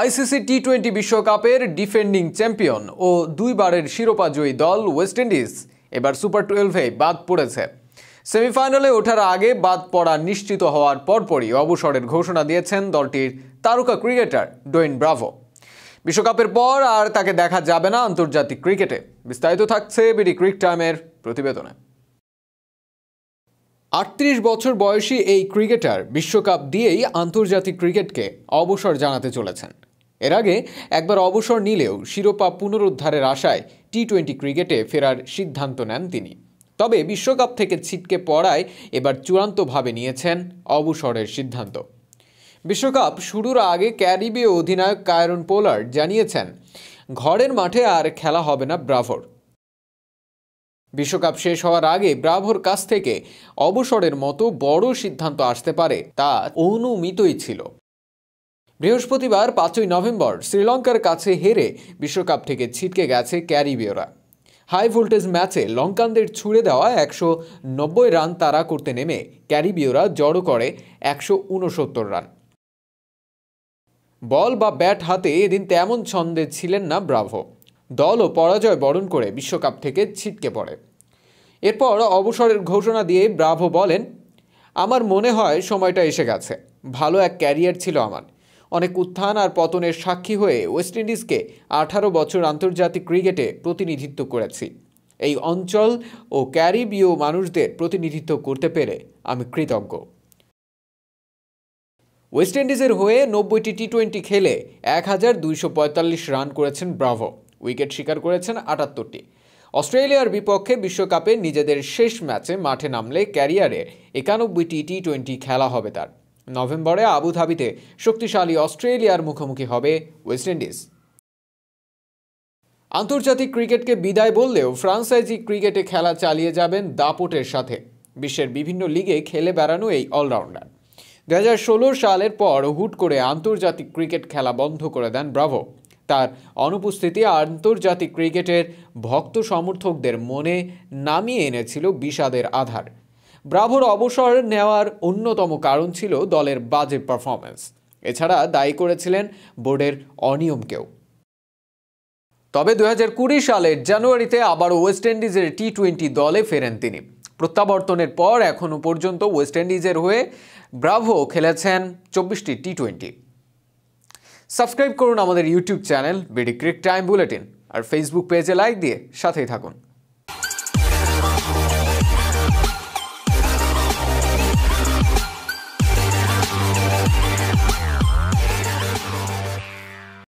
ICC T twenty বিশ্বকাপের defending champion ও দুইবারের শিরোপাজয়ী দল ওয়েস্ট ইন্ডিজ এবার সুপার টুয়েলভে বাদ পড়েছে সেমিফাইনালে ওঠার আগে বাদ পড়া নিশ্চিত হওয়ার পরপরই অবসরের ঘোষণা দিয়েছেন দলটির তারকা ক্রিকেটার ডোয়েন ব্রাভো বিশ্বকাপের পর আর তাকে দেখা যাবে না আন্তর্জাতিক ক্রিকেটে বিস্তারিত থাকছে বিডি ক্রিক টাইমের প্রতিবেদনে আটত্রিশ বছর বয়সী এই ক্রিকেটার বিশ্বকাপ দিয়েই আন্তর্জাতিক ক্রিকেটকে অবসর জানাতে চলেছেন এর আগে একবার অবসর নিলেও শিরোপা পুনরুদ্ধারের আশায় টি টোয়েন্টি ক্রিকেটে ফেরার সিদ্ধান্ত নেন তিনি তবে বিশ্বকাপ থেকে ছিটকে পড়ায় এবার চূড়ান্তভাবে নিয়েছেন অবসরের সিদ্ধান্ত বিশ্বকাপ শুরুর আগে ক্যারিবীয় অধিনায়ক কায়রন পোলার জানিয়েছেন ঘরের মাঠে আর খেলা হবে না ব্রাভোর বিশ্বকাপ শেষ হওয়ার আগে ব্রাভোর কাছ থেকে অবসরের মতো বড় সিদ্ধান্ত আসতে পারে তা অনুমিতই ছিল বৃহস্পতিবার পাঁচই নভেম্বর শ্রীলঙ্কার কাছে হেরে বিশ্বকাপ থেকে ছিটকে গেছে ক্যারিবীয়রা হাই ভোল্টেজ ম্যাচে লঙ্কানদের ছুড়ে দেওয়া একশো নব্বই রান তারা করতে নেমে ক্যারিবীয়রা জড়ো করে একশো রান বল বা ব্যাট হাতে এদিন তেমন ছন্দে ছিলেন না ব্রাভো দলও পরাজয় বরণ করে বিশ্বকাপ থেকে ছিটকে পড়ে এরপর অবসরের ঘোষণা দিয়ে ব্রাভো বলেন আমার মনে হয় সময়টা এসে গেছে ভালো এক ক্যারিয়ার ছিল আমার অনেক উত্থান আর পতনের সাক্ষী হয়ে ওয়েস্ট ইন্ডিজকে আঠারো বছর আন্তর্জাতিক ক্রিকেটে প্রতিনিধিত্ব করেছি এই অঞ্চল ও ক্যারিবীয় মানুষদের প্রতিনিধিত্ব করতে পেরে আমি কৃতজ্ঞ ওয়েস্ট ইন্ডিজের হয়ে নব্বইটি টি টোয়েন্টি খেলে এক হাজার দুইশো রান করেছেন ব্রাভো উইকেট শিকার করেছেন আটাত্তরটি অস্ট্রেলিয়ার বিপক্ষে বিশ্বকাপে নিজেদের শেষ ম্যাচে মাঠে নামলে ক্যারিয়ারে একানব্বইটি টি টোয়েন্টি খেলা হবে তার নভেম্বরে আবুধাবিতে শক্তিশালী অস্ট্রেলিয়ার মুখোমুখি হবে ওয়েস্ট ইন্ডিজ আন্তর্জাতিক ক্রিকেটকে বিদায় বললেও ফ্রান্সাইজি ক্রিকেটে খেলা চালিয়ে যাবেন দাপটের সাথে বিশ্বের বিভিন্ন লিগে খেলে বেড়ানো এই অলরাউন্ডার দু সালের পর হুট করে আন্তর্জাতিক ক্রিকেট খেলা বন্ধ করে দেন ব্রাভো তার অনুপস্থিতি আন্তর্জাতিক ক্রিকেটের ভক্ত সমর্থকদের মনে নামিয়ে এনেছিল বিষাদের আধার ব্রাভোর অবসর নেওয়ার অন্যতম কারণ ছিল দলের বাজে পারফরম্যান্স এছাড়া দায়ী করেছিলেন বোর্ডের অনিয়মকেও তবে দু সালের জানুয়ারিতে আবার ওয়েস্ট ইন্ডিজের টি টোয়েন্টি দলে ফেরেন তিনি প্রত্যাবর্তনের পর এখনও পর্যন্ত ওয়েস্ট ইন্ডিজের হয়ে ব্রাভো খেলেছেন চব্বিশটি টি টোয়েন্টি সাবস্ক্রাইব করুন আমাদের YouTube channel BD cric time bulletin আর ফেসবুক পেজে লাইক দিয়ে সাথেই থাকুন